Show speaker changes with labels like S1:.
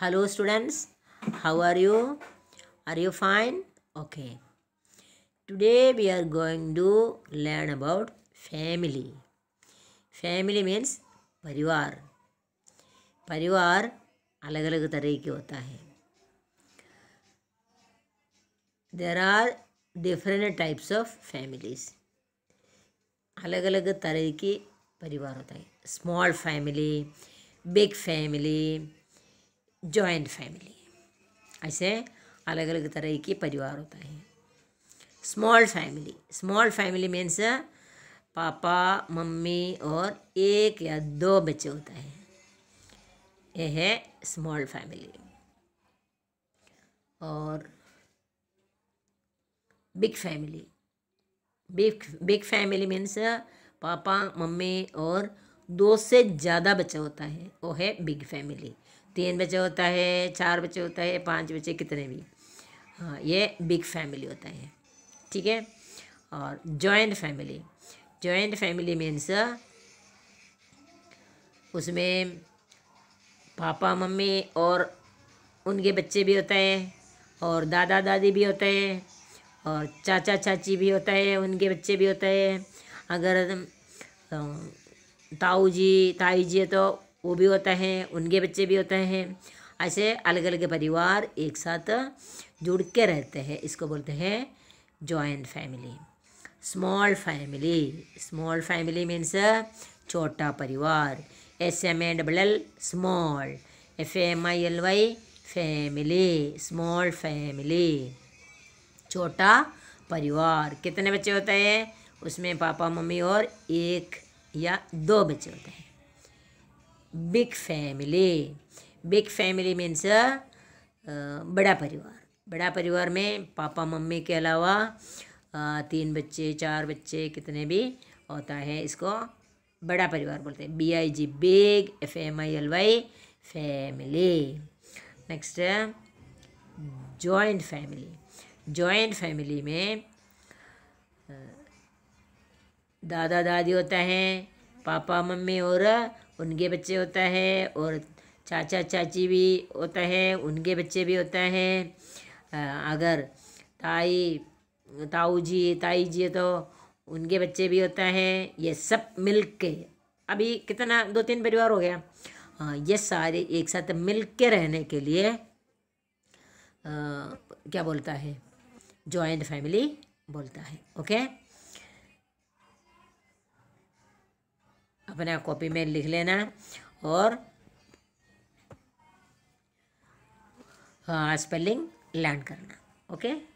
S1: hello students how are you are you fine okay today we are going to learn about family family means परिवार परिवार अलग अलग तरह के होता है there are different types of families अलग अलग तरह के परिवार होता है small family big family joint family ऐसे अलग अलग तरह के परिवार होता है small family small family means पापा मम्मी और एक या दो बच्चे होता है यह है स्मॉल फैमिली और big family big big family means पापा मम्मी और दो से ज़्यादा बच्चा होता है वो है बिग फैमिली तीन बच्चे होता है चार बच्चे होता है पांच बच्चे कितने भी हाँ ये बिग फैमिली होता है ठीक है और joint family joint family means उसमें पापा मम्मी और उनके बच्चे भी होते हैं और दादा दादी भी होते हैं और चाचा चाची भी होता है उनके बच्चे भी होते हैं अगर ताऊ जी ताई जी तो वो भी होता है उनके बच्चे भी होते हैं ऐसे अलग अलग परिवार एक साथ जुड़ के रहते हैं इसको बोलते हैं joint family small family small family means छोटा परिवार S M A double L small F M I L Y family small family छोटा परिवार कितने बच्चे होते हैं उसमें पापा मम्मी और एक या दो बच्चे होते हैं big family big family means बड़ा परिवार बड़ा परिवार में पापा मम्मी के अलावा तीन बच्चे चार बच्चे कितने भी होता है इसको बड़ा परिवार बोलते हैं B I G big F M I L Y family next joint family joint family में दादा दादी होता है पापा मम्मी और उनके बच्चे होता है और चाचा चाची भी होता है उनके बच्चे भी होता है अगर ताई ताऊ जी ताई जी तो उनके बच्चे भी होता है ये सब मिल के अभी कितना दो तीन परिवार हो गया हाँ ये सारे एक साथ मिल के रहने के लिए आ, क्या बोलता है जॉइंट फैमिली बोलता है ओके अपना कॉपी में लिख लेना और स्पेलिंग हाँ, लर्न करना ओके